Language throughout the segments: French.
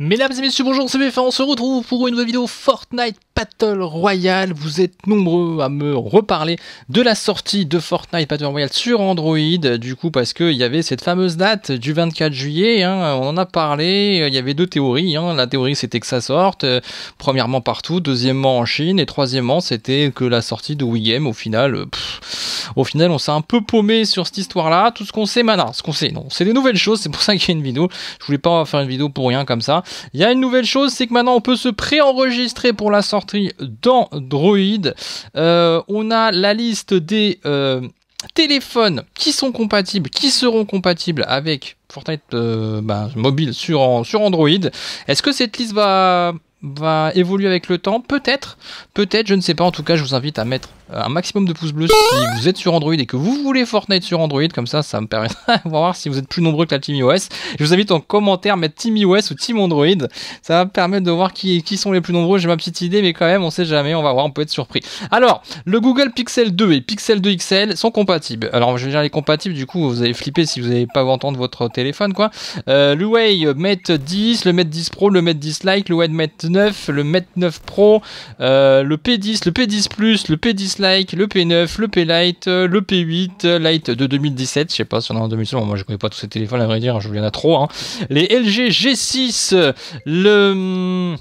Mesdames et messieurs, bonjour, c'est BF, on se retrouve pour une nouvelle vidéo Fortnite Battle Royale. Vous êtes nombreux à me reparler de la sortie de Fortnite Battle Royale sur Android, du coup, parce qu'il y avait cette fameuse date du 24 juillet, hein, on en a parlé, il y avait deux théories. Hein. La théorie, c'était que ça sorte, euh, premièrement partout, deuxièmement en Chine, et troisièmement, c'était que la sortie de Wii au final, euh, au final, on s'est un peu paumé sur cette histoire-là. Tout ce qu'on sait maintenant, ce qu'on sait, non, c'est des nouvelles choses, c'est pour ça qu'il y a une vidéo. Je voulais pas faire une vidéo pour rien comme ça. Il y a une nouvelle chose, c'est que maintenant, on peut se préenregistrer pour la sortie dans d'Android. Euh, on a la liste des euh, téléphones qui sont compatibles, qui seront compatibles avec Fortnite euh, ben, mobile sur, Android. Est-ce que cette liste va évoluer avec le temps, peut-être, peut-être, je ne sais pas. En tout cas, je vous invite à mettre euh, un maximum de pouces bleus si vous êtes sur Android et que vous voulez Fortnite sur Android, comme ça, ça me permettra de voir si vous êtes plus nombreux que la Team iOS. Je vous invite en commentaire à mettre Team iOS ou Team Android, ça va permettre de voir qui, qui sont les plus nombreux, j'ai ma petite idée, mais quand même, on sait jamais, on va voir, on peut être surpris. Alors, le Google Pixel 2 et Pixel 2 XL sont compatibles. Alors, je vais dire les compatibles, du coup, vous allez flipper si vous n'avez pas entendre votre téléphone, quoi. le euh, Huawei euh, Mate 10, le Mate 10 Pro, le Mate 10 Lite, le Huawei Mate 9, le Mate 9 Pro, le P10, le P10 Plus, le P10 Like, le P9, le P Lite, le P8 Lite de 2017. Je sais pas si on en en 2017. moi, je connais pas tous ces téléphones, à vrai dire. Je vous en a trop. Hein. Les LG G6, le hum,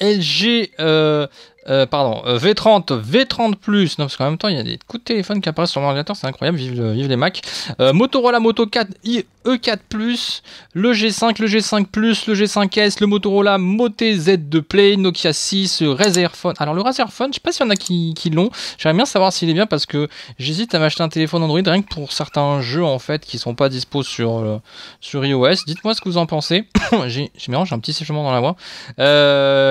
LG. Euh, euh, pardon, V30, euh, V30 Plus, non, parce qu'en même temps, il y a des coups de téléphone qui apparaissent sur mon ordinateur, c'est incroyable, vive, vive, les Mac. Euh, Motorola Moto 4, e 4 Plus, le G5, le G5 Plus, le G5S, le Motorola Mote Z2 Play, Nokia 6, Razer Phone. Alors, le Razer Phone, je sais pas s'il y en a qui, l'ont, j'aimerais bien savoir s'il est bien parce que j'hésite à m'acheter un téléphone Android rien que pour certains jeux en fait qui sont pas dispo sur, sur iOS. Dites-moi ce que vous en pensez. j'ai, j'ai un petit séchement dans la voix.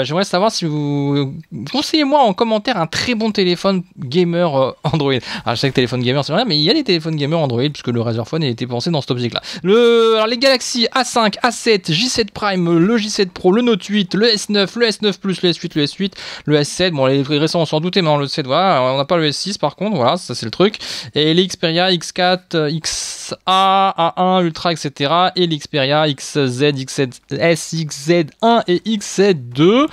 J'aimerais savoir si vous conseillez-moi en commentaire un très bon téléphone gamer euh, Android. Alors, ah, que téléphone gamer, c'est rien, mais il y a des téléphones gamer Android, puisque le Razer Phone a été pensé dans cet objectif là les Galaxy A5, A7, J7 Prime, le J7 Pro, le Note 8, le S9, le S9 Plus, le S8, le S8, le S7. Bon, les récents, on s'en doutait, mais le 7, voilà. On n'a pas le S6, par contre, voilà, ça c'est le truc. Et l'Xperia X4, euh, XA, A1, Ultra, etc. Et l'Xperia XZ, x XZ1 et XZ2.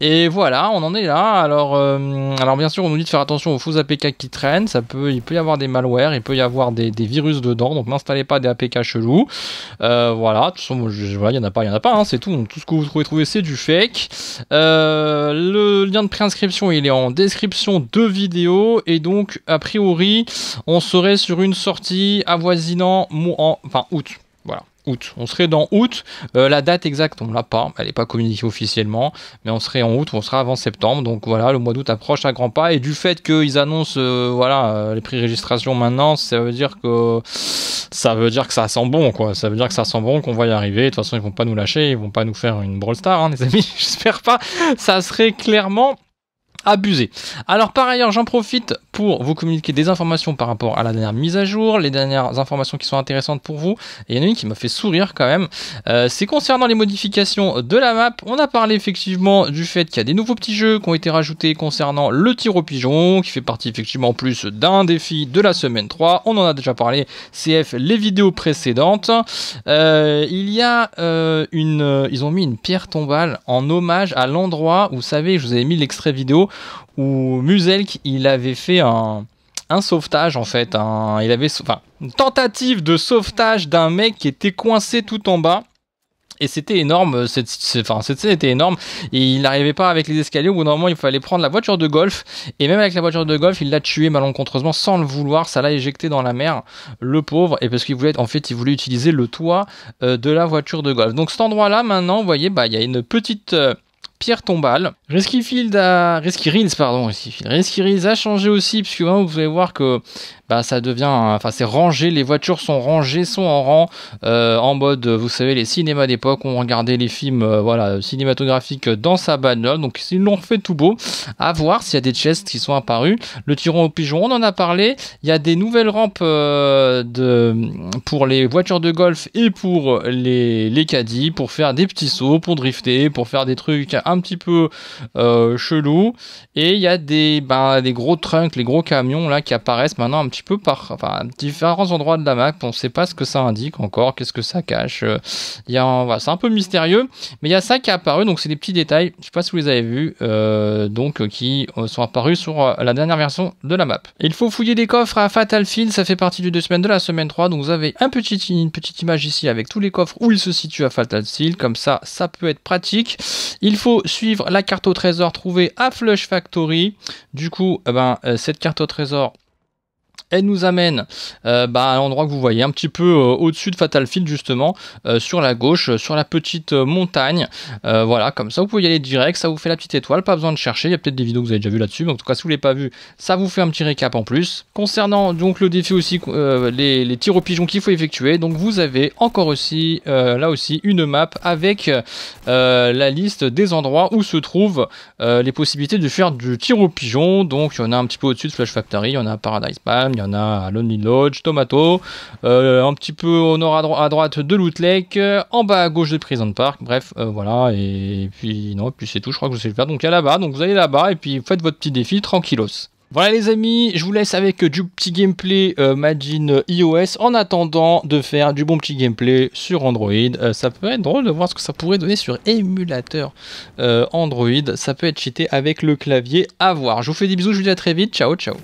Et voilà, on en est là. Ah, alors, euh, alors bien sûr, on nous dit de faire attention aux faux APK qui traînent. Ça peut, il peut y avoir des malwares, il peut y avoir des, virus dedans. Donc n'installez pas des APK chelous. Euh, voilà. De toute il y en a pas, il pas. Hein, c'est tout. tout ce que vous trouvez, trouver c'est du fake. Euh, le lien de préinscription, il est en description de vidéo et donc a priori, on serait sur une sortie avoisinant, en, enfin août on serait dans août. Euh, la date exacte, on l'a pas. Elle n'est pas communiquée officiellement. Mais on serait en août, on sera avant septembre. Donc voilà, le mois d'août approche à grands pas. Et du fait qu'ils annoncent euh, voilà, euh, les prix de maintenant, ça veut dire que ça veut dire que ça sent bon, quoi. Ça veut dire que ça sent bon, qu'on va y arriver. De toute façon, ils vont pas nous lâcher, ils vont pas nous faire une Brawl Star, hein, les amis. J'espère pas. Ça serait clairement abusé. Alors par ailleurs, j'en profite pour vous communiquer des informations par rapport à la dernière mise à jour, les dernières informations qui sont intéressantes pour vous. Et il y en a une qui m'a fait sourire quand même. Euh, c'est concernant les modifications de la map. On a parlé effectivement du fait qu'il y a des nouveaux petits jeux qui ont été rajoutés concernant le tir au pigeon, qui fait partie effectivement en plus d'un défi de la semaine 3. On en a déjà parlé, CF, les vidéos précédentes. Euh, il y a euh, une... ils ont mis une pierre tombale en hommage à l'endroit où, vous savez, je vous avais mis l'extrait vidéo où Muselk, il avait fait un, sauvetage en fait. Un, il avait, une tentative de sauvetage d'un mec qui était coincé tout en bas. Et c'était énorme, cette, scène était énorme. Et il n'arrivait pas avec les escaliers. Au bout d'un moment, il fallait prendre la voiture de golf. Et même avec la voiture de golf, il l'a tué malencontreusement sans le vouloir. Ça l'a éjecté dans la mer, le pauvre. Et parce qu'il voulait, en fait, il voulait utiliser le toit euh, de la voiture de golf. Donc cet endroit-là, maintenant, vous voyez, bah, il y a une petite. Euh, Pierre Tombal. Risky Field a... Risky pardon, Risky, a changé aussi, puisque vous allez voir que bah, ça devient... Enfin, c'est rangé, les voitures sont rangées, sont en rang, euh, en mode, vous savez, les cinémas d'époque, on regardait les films euh, voilà, cinématographiques dans sa bagnole, donc ils l'ont fait tout beau. À voir s'il y a des chests qui sont apparus. Le tyran au pigeon, on en a parlé. Il y a des nouvelles rampes euh, de... pour les voitures de golf et pour les, les caddies, pour faire des petits sauts, pour drifter, pour faire des trucs un un petit peu euh, chelou. Et il y a des, bah, des gros trunks, les gros camions là qui apparaissent maintenant un petit peu par enfin, différents endroits de la map. On ne sait pas ce que ça indique encore, qu'est-ce que ça cache. Euh, il un... voilà, c'est un peu mystérieux, mais il y a ça qui est apparu. Donc c'est des petits détails. Je ne sais pas si vous les avez vus, euh, donc qui sont apparus sur la dernière version de la map. Il faut fouiller des coffres à Fatal Field. Ça fait partie du deux semaines de la semaine 3. Donc vous avez un petit, une petite image ici avec tous les coffres où ils se situent à Fatal Field. Comme ça, ça peut être pratique. Il faut suivre la carte au trésor trouvée à Flush Factory. Du coup, eh ben, euh, cette carte au trésor, elle nous amène euh, bah, à l'endroit que vous voyez, un petit peu euh, au-dessus de Fatal Field justement, euh, sur la gauche, sur la petite montagne. voilà, comme ça vous pouvez y aller direct, ça vous fait la petite étoile, pas besoin de chercher, il y a peut-être des vidéos que vous avez déjà vu là-dessus, mais en tout cas si vous ne l'avez pas vu, ça vous fait un petit récap en plus. Concernant donc le défi aussi, les, tirs aux pigeons qu'il faut effectuer, donc vous avez encore aussi, là aussi, une map avec la liste des endroits où se trouvent les possibilités de faire du tir aux pigeons, donc il y en a un petit peu au-dessus de Flash Factory, il y en a Paradise Palm, il on a Lonely Lodge, Tomato, euh, un petit peu au nord à, droite de Lake, euh, en bas à gauche de Prison Park, bref, euh, voilà, et, puis non, et puis c'est tout, je crois que je sais le faire. Donc il y a là-bas, donc vous allez là-bas et puis faites votre petit défi tranquillos. Voilà les amis, je vous laisse avec du petit gameplay euh, iOS e en attendant de faire du bon petit gameplay sur Android. ça peut être drôle de voir ce que ça pourrait donner sur émulateur Android. Ça peut être cheaté avec le clavier à voir. Je vous fais des bisous, je vous dis à très vite. Ciao, ciao.